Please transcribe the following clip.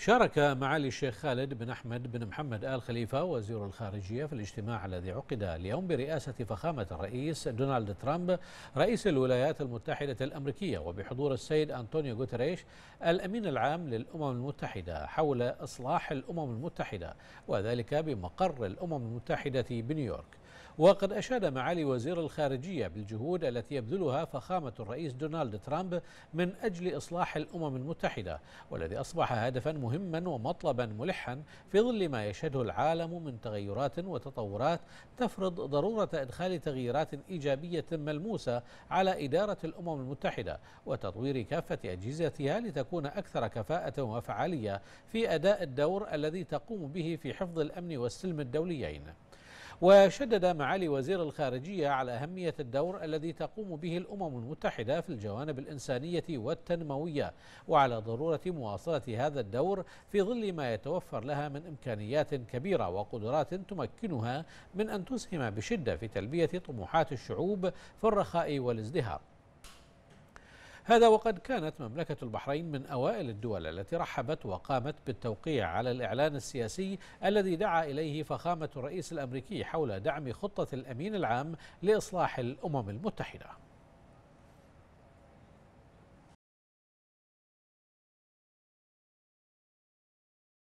شارك معالي الشيخ خالد بن أحمد بن محمد آل خليفة وزير الخارجية في الاجتماع الذي عقد اليوم برئاسة فخامة الرئيس دونالد ترامب رئيس الولايات المتحدة الأمريكية وبحضور السيد أنطونيو غوتريش الأمين العام للأمم المتحدة حول إصلاح الأمم المتحدة وذلك بمقر الأمم المتحدة بنيويورك وقد أشاد معالي وزير الخارجية بالجهود التي يبذلها فخامة الرئيس دونالد ترامب من أجل إصلاح الأمم المتحدة والذي أصبح هدفا مهما ومطلبا ملحا في ظل ما يشهده العالم من تغيرات وتطورات تفرض ضرورة إدخال تغييرات إيجابية ملموسة على إدارة الأمم المتحدة وتطوير كافة أجهزتها لتكون أكثر كفاءة وفعالية في أداء الدور الذي تقوم به في حفظ الأمن والسلم الدوليين وشدد معالي وزير الخارجية على أهمية الدور الذي تقوم به الأمم المتحدة في الجوانب الإنسانية والتنموية وعلى ضرورة مواصلة هذا الدور في ظل ما يتوفر لها من إمكانيات كبيرة وقدرات تمكنها من أن تسهم بشدة في تلبية طموحات الشعوب في الرخاء والازدهار هذا وقد كانت مملكة البحرين من أوائل الدول التي رحبت وقامت بالتوقيع على الإعلان السياسي الذي دعا إليه فخامة الرئيس الأمريكي حول دعم خطة الأمين العام لإصلاح الأمم المتحدة